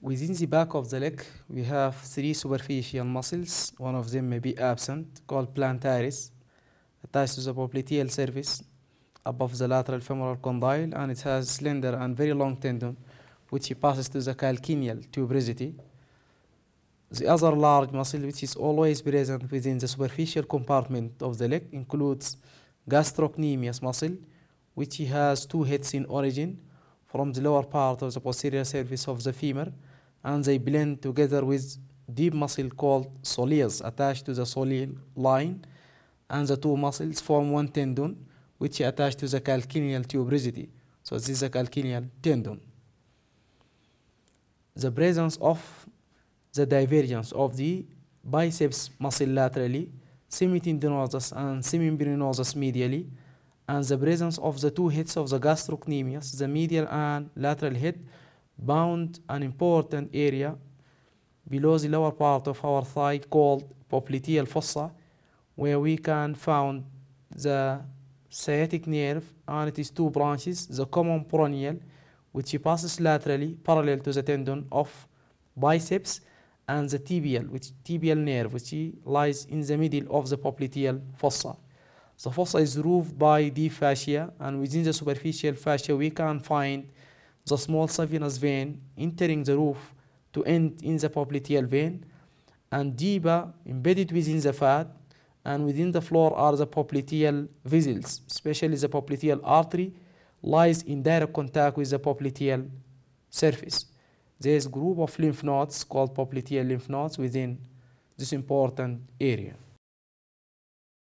Within the back of the leg, we have three superficial muscles, one of them may be absent, called plantaris, attached to the popliteal surface above the lateral femoral condyle, and it has slender and very long tendon, which passes to the calcaneal tuberosity. The other large muscle, which is always present within the superficial compartment of the leg, includes gastrocnemius muscle, which has two heads in origin from the lower part of the posterior surface of the femur, and they blend together with deep muscle called soleus attached to the soleal line and the two muscles form one tendon which is attached to the calcaneal tuberosity. So this is the calcaneal tendon. The presence of the divergence of the biceps muscle laterally, semitendinosus and semimembranosus medially, and the presence of the two heads of the gastrocnemius, the medial and lateral head, bound an important area below the lower part of our thigh called popliteal fossa where we can find the sciatic nerve and it is two branches the common peroneal which passes laterally parallel to the tendon of biceps and the tibial which tibial nerve which lies in the middle of the popliteal fossa the fossa is roofed by the fascia and within the superficial fascia we can find the small saphenous vein entering the roof to end in the popliteal vein, and deeper embedded within the fat and within the floor are the popliteal vessels, especially the popliteal artery lies in direct contact with the popliteal surface. There is a group of lymph nodes called popliteal lymph nodes within this important area.